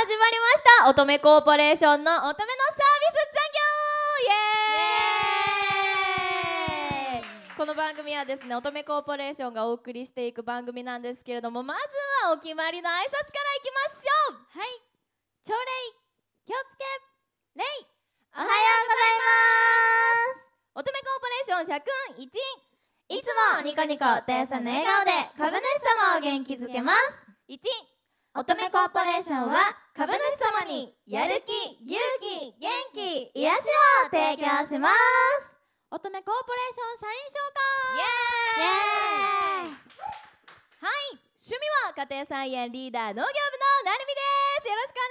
始まりました乙女コーポレーションの乙女のサービス残業イエーイこの番組はですね乙女コーポレーションがお送りしていく番組なんですけれどもまずはお決まりの挨拶からいきましょうはい朝礼気をつけ礼おはようございます乙女コーポレーション社訓1いつもニコニコお父さんの笑顔で株主様を元気づけます1乙女コーポレーションは株主様にやる気勇気元気癒しを提供します乙女コーポレーション社員紹介イエーイイエーイはい趣味は家庭菜園リーダー農業部のなるみですよろしく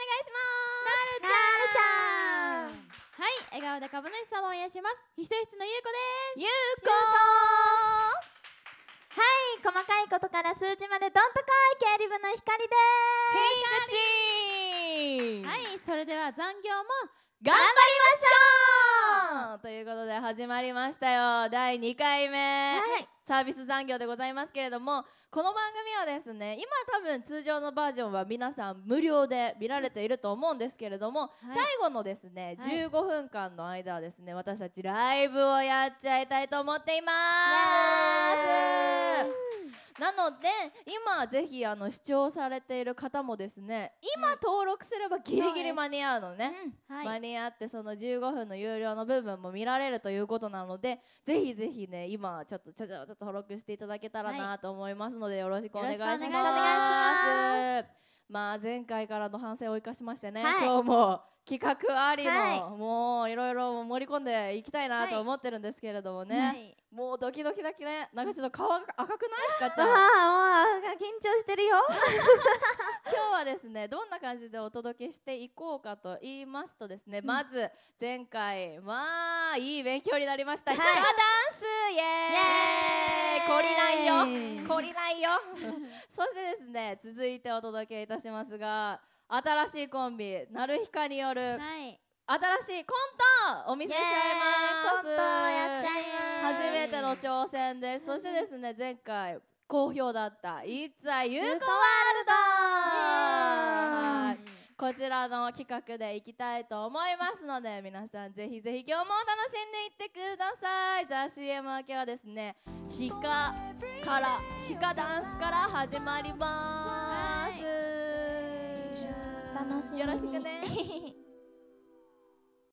お願いしますなるちゃんはい笑顔で株主様を癒しますひとひつのゆうこですゆうこはい細かいことから数字までどんどんの光ですはいそれでは残業も頑張りましょうということで始まりましたよ第2回目、はい、サービス残業でございますけれどもこの番組はですね今多分通常のバージョンは皆さん無料で見られていると思うんですけれども、はい、最後のですね、15分間の間はですね私たちライブをやっちゃいたいと思っていますなので今ぜひあの視聴されている方もですね今登録すればギリギリ間に合うのね、うんはい、間に合ってその15分の有料の部分も見られるということなのでぜひぜひね今ちょっとちょちょっと登録していただけたらなと思いますので、よろしくお願いします。まあ前回からの反省を生かしましてね、はい、今日も企画ありの、はい、もういろいろ盛り込んでいきたいなと思ってるんですけれどもね、はい、もうドキドキだけねなんかちょっと顔赤くないかちゃんああ緊張してるよ 今日はですねどんな感じでお届けしていこうかと言いますとですね、うん、まず前回まあいい勉強になりました、はい、ダンスイエーイイエーイ懲りないよ懲りないよ そしてですね続いてお届けいたしますが新しいコンビなるひかによる、はい新しいコントお見せしちゃいますコントやっちゃいます初めての挑戦ですそしてですね前回好評だった「It's a ゆうこワールド」こちらの企画でいきたいと思いますので皆さんぜひぜひ今日も楽しんでいってくださいじゃあ CM 明けはですね「ヒカ」から「ヒカダンス」から始まります、はい、よろしくね